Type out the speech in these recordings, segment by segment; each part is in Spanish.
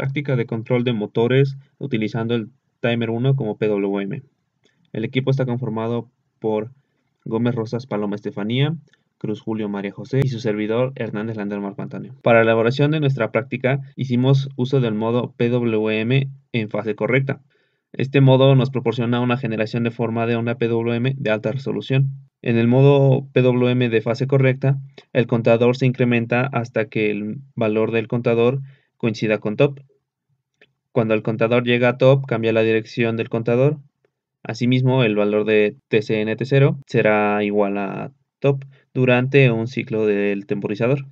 práctica de control de motores utilizando el Timer 1 como PWM. El equipo está conformado por Gómez Rosas Paloma Estefanía, Cruz Julio María José y su servidor Hernández Lander Marco Para la elaboración de nuestra práctica hicimos uso del modo PWM en fase correcta. Este modo nos proporciona una generación de forma de onda PWM de alta resolución. En el modo PWM de fase correcta, el contador se incrementa hasta que el valor del contador coincida con top. Cuando el contador llega a top, cambia la dirección del contador. Asimismo, el valor de TCNT0 será igual a top durante un ciclo del temporizador.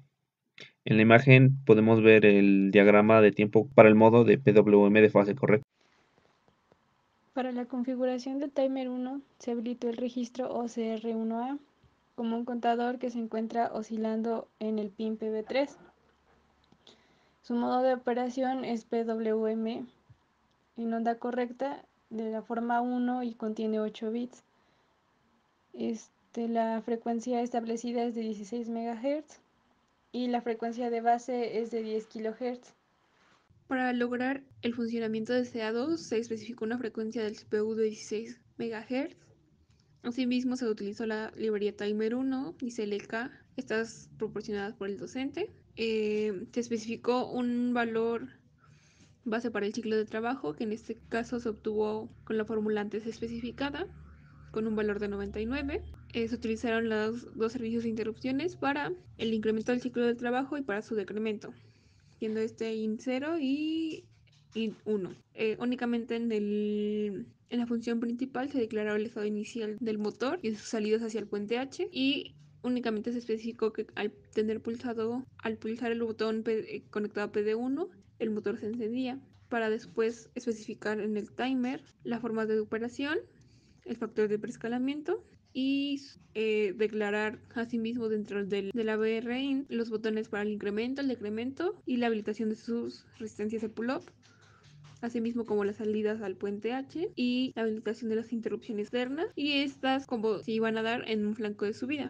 En la imagen podemos ver el diagrama de tiempo para el modo de PWM de fase correcta. Para la configuración de Timer 1 se habilitó el registro OCR1A como un contador que se encuentra oscilando en el pin PB3. Su modo de operación es PWM en onda correcta de la forma 1 y contiene 8 bits. Este, la frecuencia establecida es de 16 MHz y la frecuencia de base es de 10 kHz. Para lograr el funcionamiento deseado se especificó una frecuencia del CPU de 16 MHz Asimismo, se utilizó la librería Timer 1 y CLK, estas proporcionadas por el docente. Eh, se especificó un valor base para el ciclo de trabajo, que en este caso se obtuvo con la fórmula antes especificada, con un valor de 99. Eh, se utilizaron los dos servicios de interrupciones para el incremento del ciclo de trabajo y para su decremento, siendo este IN0 y y 1. Eh, únicamente en, el, en la función principal se declaraba el estado inicial del motor y sus salidas hacia el puente H y únicamente se especificó que al tener pulsado, al pulsar el botón eh, conectado a PD1, el motor se encendía para después especificar en el timer la forma de operación, el factor de preescalamiento y eh, declarar asimismo dentro del, de la BRIN los botones para el incremento, el decremento y la habilitación de sus resistencias de pull-up asimismo como las salidas al puente H y la habilitación de las interrupciones externas y estas como si iban a dar en un flanco de subida.